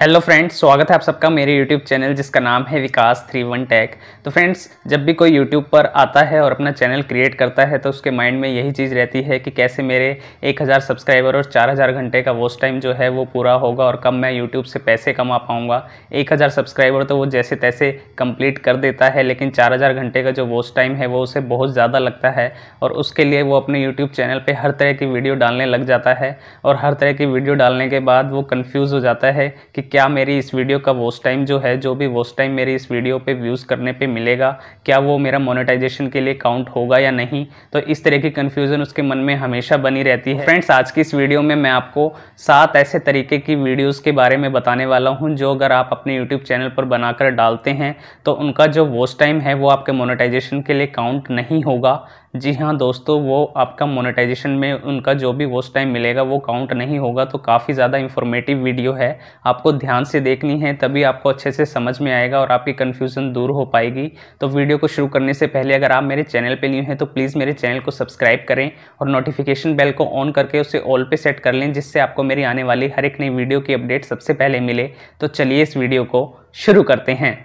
hello friends स्वागत है आप सबका मेरे यूट्यूब चैनल जिसका नाम है विकास थ्री वन टैक तो फ्रेंड्स जब भी कोई यूट्यूब पर आता है और अपना चैनल क्रिएट करता है तो उसके माइंड में यही चीज़ रहती है कि कैसे मेरे 1000 सब्सक्राइबर और 4000 घंटे का वॉच टाइम जो है वो पूरा होगा और कब मैं यूट्यूब से पैसे कमा पाऊँगा एक सब्सक्राइबर तो वो जैसे तैसे कम्प्लीट कर देता है लेकिन चार घंटे का जो वॉच टाइम है वो उसे बहुत ज़्यादा लगता है और उसके लिए वो अपने यूट्यूब चैनल पर हर तरह की वीडियो डालने लग जाता है और हर तरह की वीडियो डालने के बाद वो कन्फ्यूज़ हो जाता है कि क्या मेरी इस वीडियो का वोस्ट टाइम जो है जो भी वोस्ट टाइम मेरी इस वीडियो पे व्यूज़ करने पे मिलेगा क्या वो मेरा मोनेटाइजेशन के लिए काउंट होगा या नहीं तो इस तरह की कन्फ्यूज़न उसके मन में हमेशा बनी रहती है फ्रेंड्स आज की इस वीडियो में मैं आपको सात ऐसे तरीके की वीडियोज़ के बारे में बताने वाला हूँ जो अगर आप अपने यूट्यूब चैनल पर बनाकर डालते हैं तो उनका जो वोस्ट टाइम है वो आपके मोनिटाइजेशन के लिए काउंट नहीं होगा जी हाँ दोस्तों वो आपका मोनेटाइजेशन में उनका जो भी वॉच टाइम मिलेगा वो काउंट नहीं होगा तो काफ़ी ज़्यादा इन्फॉर्मेटिव वीडियो है आपको ध्यान से देखनी है तभी आपको अच्छे से समझ में आएगा और आपकी कन्फ्यूज़न दूर हो पाएगी तो वीडियो को शुरू करने से पहले अगर आप मेरे चैनल पर न्यू हैं तो प्लीज़ मेरे चैनल को सब्सक्राइब करें और नोटिफिकेशन बेल को ऑन करके उसे ऑल पर सेट कर लें जिससे आपको मेरी आने वाली हर एक नई वीडियो की अपडेट सबसे पहले मिले तो चलिए इस वीडियो को शुरू करते हैं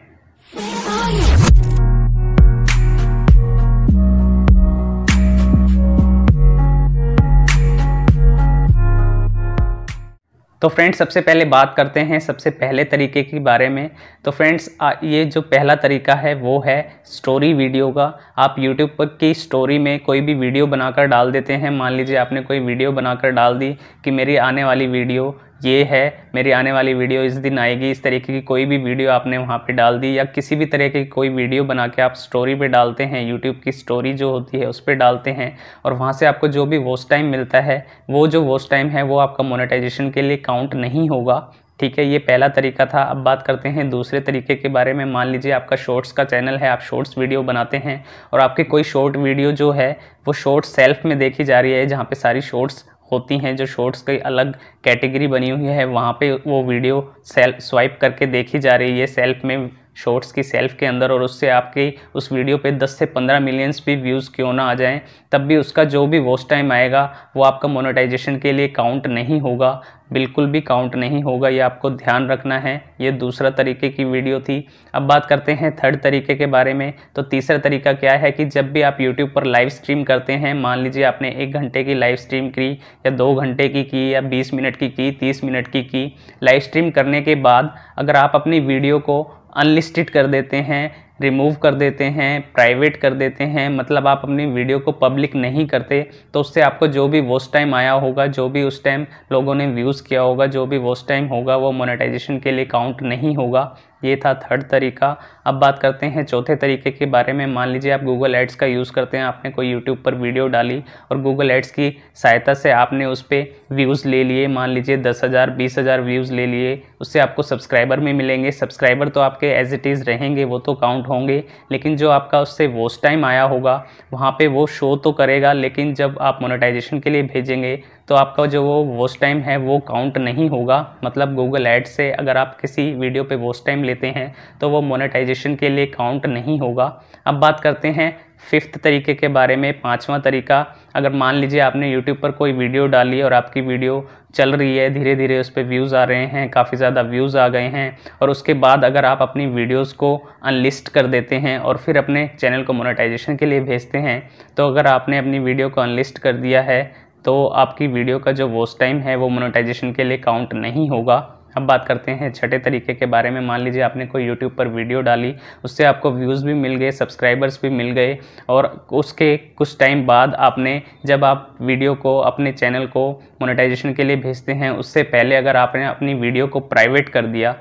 तो फ्रेंड्स सबसे पहले बात करते हैं सबसे पहले तरीके के बारे में तो फ्रेंड्स ये जो पहला तरीका है वो है स्टोरी वीडियो का आप यूट्यूब पर की स्टोरी में कोई भी वीडियो बनाकर डाल देते हैं मान लीजिए आपने कोई वीडियो बनाकर डाल दी कि मेरी आने वाली वीडियो ये है मेरी आने वाली वीडियो इस दिन आएगी इस तरीके की कोई भी वीडियो आपने वहाँ पे डाल दी या किसी भी तरह की कोई वीडियो बना के आप स्टोरी पे डालते हैं यूट्यूब की स्टोरी जो होती है उस पर डालते हैं और वहाँ से आपको जो भी वॉच टाइम मिलता है वो जो वॉच टाइम है वो आपका मोनेटाइजेशन के लिए काउंट नहीं होगा ठीक है ये पहला तरीका था अब बात करते हैं दूसरे तरीके के बारे में मान लीजिए आपका शॉर्ट्स का चैनल है आप शॉर्ट्स वीडियो बनाते हैं और आपकी कोई शॉर्ट वीडियो जो है वो शॉर्ट्स सेल्फ में देखी जा रही है जहाँ पे सारी शॉर्ट्स होती हैं जो शॉर्ट्स की अलग कैटेगरी बनी हुई है वहाँ पे वो वीडियो सेल्फ स्वाइप करके देखी जा रही है सेल्फ में शॉर्ट्स की सेल्फ के अंदर और उससे आपकी उस वीडियो पे 10 से 15 मिलियंस भी व्यूज़ क्यों ना आ जाएं तब भी उसका जो भी वॉच टाइम आएगा वो आपका मोनेटाइजेशन के लिए काउंट नहीं होगा बिल्कुल भी काउंट नहीं होगा ये आपको ध्यान रखना है ये दूसरा तरीके की वीडियो थी अब बात करते हैं थर्ड तरीके के बारे में तो तीसरा तरीका क्या है कि जब भी आप YouTube पर लाइव स्ट्रीम करते हैं मान लीजिए आपने एक घंटे की लाइव स्ट्रीम की या दो घंटे की की या बीस मिनट की की तीस मिनट की की लाइव स्ट्रीम करने के बाद अगर आप अपनी वीडियो को अनलिस्टेड कर देते हैं रिमूव कर देते हैं प्राइवेट कर देते हैं मतलब आप अपनी वीडियो को पब्लिक नहीं करते तो उससे आपको जो भी वोस्ट टाइम आया होगा जो भी उस टाइम लोगों ने व्यूज़ किया होगा जो भी वोस्ट टाइम होगा वो मोनेटाइजेशन के लिए काउंट नहीं होगा ये था थर्ड तरीका अब बात करते हैं चौथे तरीके के बारे में मान लीजिए आप गूगल एड्स का यूज़ करते हैं आपने कोई यूट्यूब पर वीडियो डाली और गूगल एड्स की सहायता से आपने उस पर व्यूज़ ले लिए मान लीजिए दस हज़ार बीस हज़ार व्यूज़ ले लिए उससे आपको सब्सक्राइबर भी मिलेंगे सब्सक्राइबर तो आपके एज इट इज़ रहेंगे वो तो काउंट होंगे लेकिन जो आपका उससे वॉच टाइम आया होगा वहाँ पे वो शो तो करेगा लेकिन जब आप मोनेटाइजेशन के लिए भेजेंगे तो आपका जो वो वॉच टाइम है वो काउंट नहीं होगा मतलब गूगल एड से अगर आप किसी वीडियो पे वॉच टाइम लेते हैं तो वो मोनेटाइजेशन के लिए काउंट नहीं होगा अब बात करते हैं फिफ्थ तरीके के बारे में पांचवा तरीका अगर मान लीजिए आपने यूट्यूब पर कोई वीडियो डाली और आपकी वीडियो चल रही है धीरे धीरे उस पर व्यूज़ आ रहे हैं काफ़ी ज़्यादा व्यूज़ आ गए हैं और उसके बाद अगर आप अपनी वीडियोस को अनलिस्ट कर देते हैं और फिर अपने चैनल को मोनेटाइजेशन के लिए भेजते हैं तो अगर आपने अपनी वीडियो को अनलिस्ट कर दिया है तो आपकी वीडियो का जो वोस्ट टाइम है वो मोनेटाइजेशन के लिए काउंट नहीं होगा अब बात करते हैं छठे तरीके के बारे में मान लीजिए आपने कोई यूट्यूब पर वीडियो डाली उससे आपको व्यूज़ भी मिल गए सब्सक्राइबर्स भी मिल गए और उसके कुछ टाइम बाद आपने जब आप वीडियो को अपने चैनल को मोनेटाइजेशन के लिए भेजते हैं उससे पहले अगर आपने अपनी वीडियो को प्राइवेट कर दिया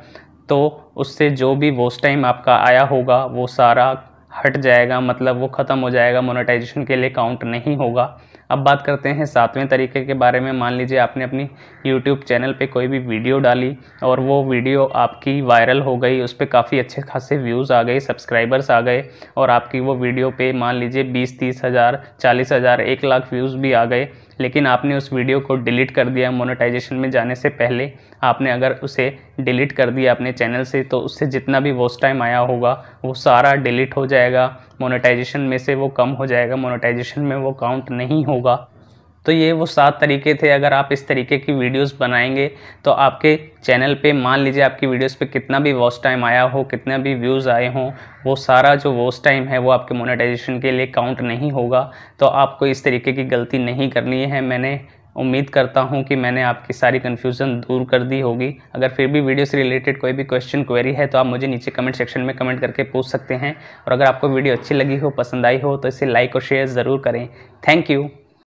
तो उससे जो भी वो टाइम आपका आया होगा वो सारा हट जाएगा मतलब वो ख़त्म हो जाएगा मोनेटाइजेशन के लिए काउंट नहीं होगा अब बात करते हैं सातवें तरीके के बारे में मान लीजिए आपने अपनी यूट्यूब चैनल पे कोई भी वीडियो डाली और वो वीडियो आपकी वायरल हो गई उस पर काफ़ी अच्छे खासे व्यूज़ आ गए सब्सक्राइबर्स आ गए और आपकी वो वीडियो पे मान लीजिए बीस तीस हज़ार चालीस हज़ार एक लाख व्यूज़ भी आ गए लेकिन आपने उस वीडियो को डिलीट कर दिया मोनेटाइजेशन में जाने से पहले आपने अगर उसे डिलीट कर दिया अपने चैनल से तो उससे जितना भी वॉस टाइम आया होगा वो सारा डिलीट हो जाएगा मोनेटाइजेशन में से वो कम हो जाएगा मोनेटाइजेशन में वो काउंट नहीं होगा तो ये वो सात तरीके थे अगर आप इस तरीके की वीडियोस बनाएंगे तो आपके चैनल पे मान लीजिए आपकी वीडियोस पे कितना भी वॉच टाइम आया हो कितना भी व्यूज़ आए हों वो सारा जो वॉच टाइम है वो आपके मोनेटाइजेशन के लिए काउंट नहीं होगा तो आपको इस तरीके की गलती नहीं करनी है मैंने उम्मीद करता हूँ कि मैंने आपकी सारी कन्फ्यूज़न दूर कर दी होगी अगर फिर भी वीडियो से रिलेटेड कोई भी क्वेश्चन क्वेरी है तो आप मुझे नीचे कमेंट सेक्शन में कमेंट करके पूछ सकते हैं और अगर आपको वीडियो अच्छी लगी हो पसंद आई हो तो इसे लाइक और शेयर ज़रूर करें थैंक यू